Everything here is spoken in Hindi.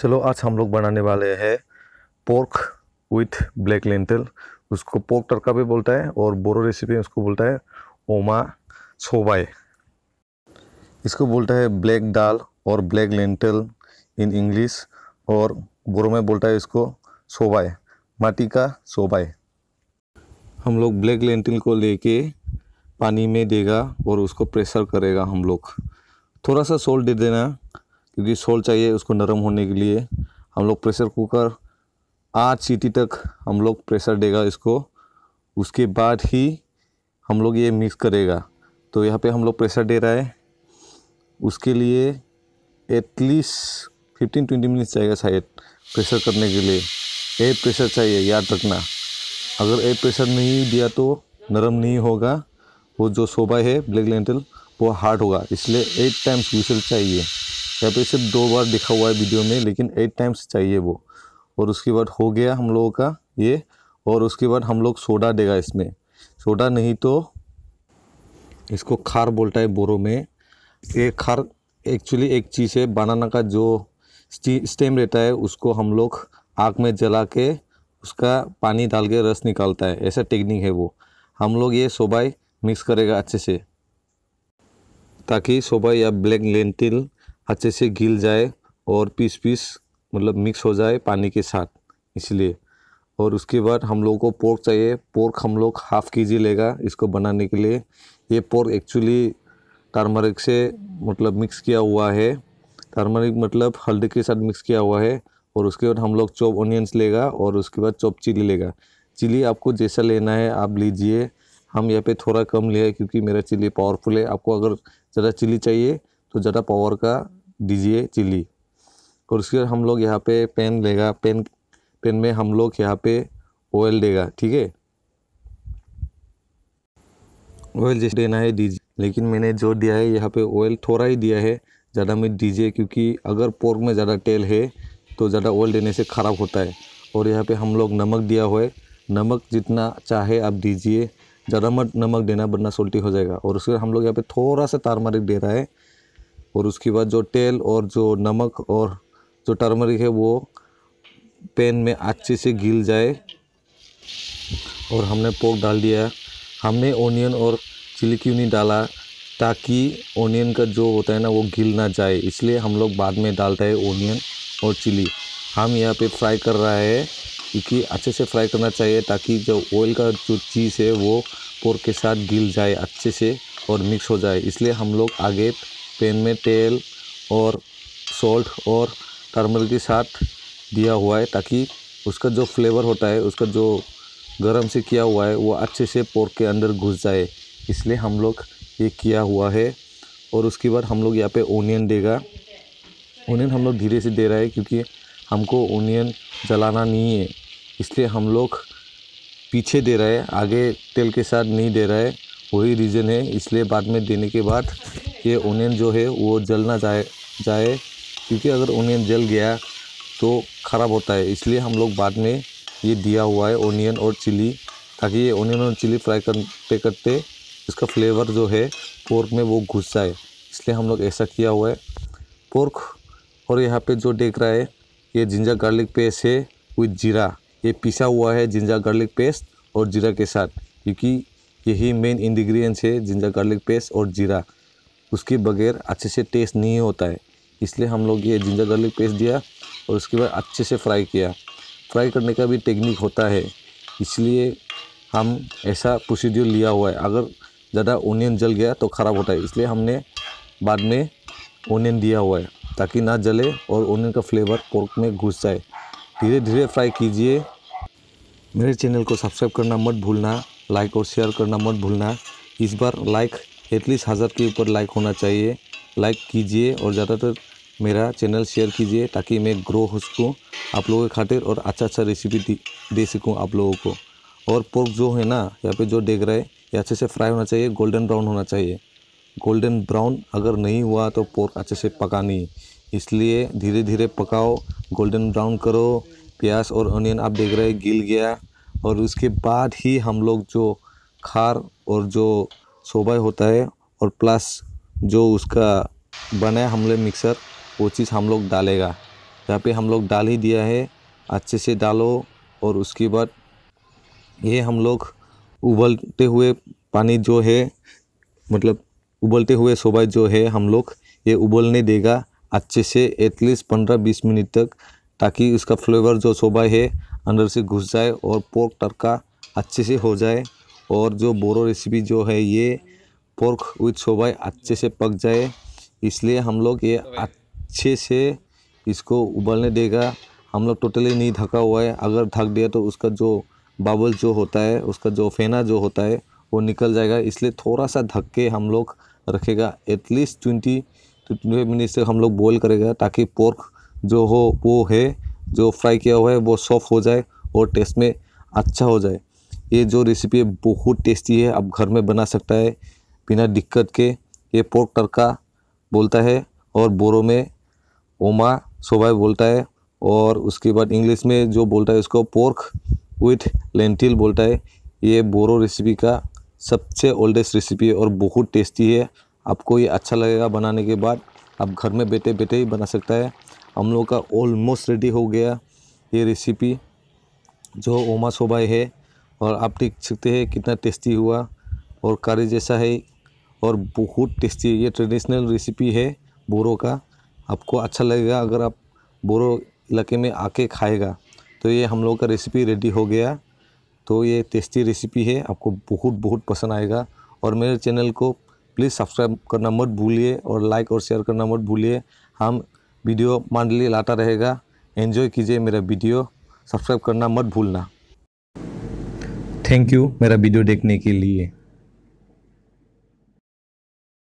चलो आज हम लोग बनाने वाले हैं पोर्क विथ ब्लैक लेंटल उसको पोर्क तड़का भी बोलता है और बोरो रेसिपी में उसको बोलता है ओमा सोबाई इसको बोलता है ब्लैक दाल और ब्लैक लेंटल इन इंग्लिश और बोरो में बोलता है इसको सोबाई माटी का सोबाई हम लोग ब्लैक लेंटल को लेके पानी में देगा और उसको प्रेशर करेगा हम लोग थोड़ा सा सोल्ट दे देना क्योंकि सोल चाहिए उसको नरम होने के लिए हम लोग प्रेशर कुकर आठ सीटी तक हम लोग प्रेशर देगा इसको उसके बाद ही हम लोग ये मिक्स करेगा तो यहाँ पे हम लोग प्रेशर दे रहा है उसके लिए एटलीस्ट फिफ्टीन ट्वेंटी मिनट्स चाहिएगा शायद प्रेशर करने के लिए एयर प्रेशर चाहिए याद रखना अगर एयर प्रेशर नहीं दिया तो नरम नहीं होगा वो जो शोभा है ब्लैक लेंटल वो हार्ड होगा इसलिए एट टाइम्स विशल चाहिए यहाँ पे सिर्फ दो बार दिखा हुआ है वीडियो में लेकिन एट टाइम्स चाहिए वो और उसके बाद हो गया हम लोगों का ये और उसके बाद हम लोग सोडा देगा इसमें सोडा नहीं तो इसको खार बोलता है बोरो में ये खार एक्चुअली एक चीज़ है बनाना का जो स्टेम रहता है उसको हम लोग आग में जला के उसका पानी डाल के रस निकालता है ऐसा टेक्निक है वो हम लोग ये सोबाई मिक्स करेगा अच्छे से ताकि सोबाई या ब्लैक लेंटिल अच्छे से गिल जाए और पीस पीस मतलब मिक्स हो जाए पानी के साथ इसलिए और उसके बाद हम लोगों को पोर्क चाहिए पोर्क हम लोग हाफ़ के जी लेगा इसको बनाने के लिए ये पोर्क एक्चुअली टर्मरिक से मतलब मिक्स किया हुआ है टर्मरिक मतलब हल्दी के साथ मिक्स किया हुआ है और उसके बाद हम लोग चॉप ऑनियंस लेगा और उसके बाद चॉप चिली लेगा चिली आपको जैसा लेना है आप लीजिए हम यहाँ पे थोड़ा कम लिया है क्योंकि मेरा चिली पावरफुल है आपको अगर ज़्यादा चिली चाहिए तो ज़्यादा पावर का दीजिए चिली और उसके बाद हम लोग यहाँ पे पेन लेगा पेन पेन में हम लोग यहाँ पे ऑयल देगा ठीक है ऑयल जैसे देना है दीजिए लेकिन मैंने जो दिया है यहाँ पे ऑयल थोड़ा ही दिया है ज़्यादा मत दीजिए क्योंकि अगर पोर्क में ज़्यादा तेल है तो ज़्यादा ऑयल देने से ख़राब होता है और यहाँ पे हम लोग नमक दिया हुआ है नमक जितना चाहे आप दीजिए ज़्यादा मत नमक देना वरना सोल्टी हो जाएगा और उसके हम लोग यहाँ पे थोड़ा सा तार दे रहा है और उसके बाद जो तेल और जो नमक और जो टर्मरिक है वो पैन में अच्छे से गिल जाए और हमने पोक डाल दिया हमने ओनियन और चिली क्यों नहीं डाला ताकि ओनियन का जो होता है ना वो गिल ना जाए इसलिए हम लोग बाद में डालते हैं ओनियन और चिली हम यहाँ पे फ्राई कर रहा है क्योंकि अच्छे से फ्राई करना चाहिए ताकि जो ऑयल का जो चीज़ है वो पोर के साथ गिल जाए अच्छे से और मिक्स हो जाए इसलिए हम लोग आगे पेन में तेल और सॉल्ट और टर्मरिक के साथ दिया हुआ है ताकि उसका जो फ्लेवर होता है उसका जो गरम से किया हुआ है वो अच्छे से पोर्क के अंदर घुस जाए इसलिए हम लोग ये किया हुआ है और उसके बाद हम लोग यहाँ पे ओनियन देगा ओनियन हम लोग धीरे से दे रहा है क्योंकि हमको ओनियन जलाना नहीं है इसलिए हम लोग पीछे दे रहे हैं आगे तेल के साथ नहीं दे रहा है वही रीज़न है इसलिए बाद में देने के बाद कि ओनियन जो है वो जल ना जाए जाए क्योंकि अगर ओनियन जल गया तो ख़राब होता है इसलिए हम लोग बाद में ये दिया हुआ है ओनियन और चिली ताकि ये ओनियन और चिली फ्राई करते करते इसका फ्लेवर जो है पोर्क में वो घुस जाए इसलिए हम लोग ऐसा किया हुआ है पोर्क और यहाँ पे जो देख रहा है ये जिंजर गार्लिक पेस्ट है विथ जीरा ये पिसा हुआ है जिंजर गार्लिक पेस्ट और जीरा के साथ क्योंकि यही मेन इंग्रेडिएंट्स है जिंजर गार्लिक पेस्ट और जीरा उसके बगैर अच्छे से टेस्ट नहीं होता है इसलिए हम लोग ये जिंजर गार्लिक पेस्ट दिया और उसके बाद अच्छे से फ्राई किया फ्राई करने का भी टेक्निक होता है इसलिए हम ऐसा प्रोसीड्यूर लिया हुआ है अगर ज़्यादा ओनियन जल गया तो ख़राब होता है इसलिए हमने बाद में ओनियन दिया हुआ है ताकि ना जले और ओनियन का फ्लेवर पोर्क में घुस जाए धीरे धीरे फ्राई कीजिए मेरे चैनल को सब्सक्राइब करना मत भूलना लाइक और शेयर करना मत भूलना इस बार लाइक एटलीस्ट हज़ार के ऊपर लाइक होना चाहिए लाइक कीजिए और ज़्यादातर मेरा चैनल शेयर कीजिए ताकि मैं ग्रो हो सकूँ आप लोगों के खातिर और अच्छा अच्छा रेसिपी दे सकूँ आप लोगों को और पोर्क जो है ना यहाँ पे जो देख रहे हैं ये अच्छे से फ्राई होना चाहिए गोल्डन ब्राउन होना चाहिए गोल्डन ब्राउन अगर नहीं हुआ तो पोर्क अच्छे से पका नहीं इसलिए धीरे धीरे पकाओ गोल्डन ब्राउन करो प्याज और अनियन आप देख रहे हैं गिल गया और उसके बाद ही हम लोग जो खार और जो शोभा होता है और प्लस जो उसका बना है हमले मिक्सर वो चीज़ हम लोग डालेगा यहाँ पे हम लोग डाल ही दिया है अच्छे से डालो और उसके बाद ये हम लोग उबलते हुए पानी जो है मतलब उबलते हुए शोभा जो है हम लोग ये उबलने देगा अच्छे से एटलीस्ट पंद्रह बीस मिनट तक ताकि उसका फ्लेवर जो शोभा है अंदर से घुस जाए और पोर्क तड़का अच्छे से हो जाए और जो बोरो रेसिपी जो है ये पोर्क विथ सोबाई अच्छे से पक जाए इसलिए हम लोग ये अच्छे से इसको उबलने देगा हम लोग टोटली नहीं थका हुआ है अगर थक दिया तो उसका जो बाबल जो होता है उसका जो फेना जो होता है वो निकल जाएगा इसलिए थोड़ा सा धक के हम लोग रखेगा at least twenty to twenty minutes तक हम लोग बॉयल करेगा ताकि पोर्क जो हो वो है जो फ्राई किया हुआ है वो सॉफ्ट हो जाए और टेस्ट में अच्छा हो जाए ये जो रेसिपी है बहुत टेस्टी है आप घर में बना सकता है बिना दिक्कत के ये पोर्क तड़का बोलता है और बोरो में ओमा सोबाई बोलता है और उसके बाद इंग्लिश में जो बोलता है उसको पोर्क विथ लेंटिल बोलता है ये बोरो रेसिपी का सबसे ओल्डेस्ट रेसिपी है और बहुत टेस्टी है आपको ये अच्छा लगेगा बनाने के बाद आप घर में बैठे बैठे ही बना सकता है हम लोग का ऑलमोस्ट रेडी हो गया ये रेसिपी जो ओमा सोबाई है और आप देख सकते हैं कितना टेस्टी हुआ और कारी जैसा है और बहुत टेस्टी ये ट्रेडिशनल रेसिपी है बोरो का आपको अच्छा लगेगा अगर आप बोरो इलाके में आके खाएगा तो ये हम लोग का रेसिपी रेडी हो गया तो ये टेस्टी रेसिपी है आपको बहुत बहुत पसंद आएगा और मेरे चैनल को प्लीज़ सब्सक्राइब करना मत भूलिए और लाइक और शेयर करना मत भूलिए हम वीडियो मंडली लाता रहेगा एंजॉय कीजिए मेरा वीडियो सब्सक्राइब करना मत भूलना थैंक यू मेरा वीडियो देखने के लिए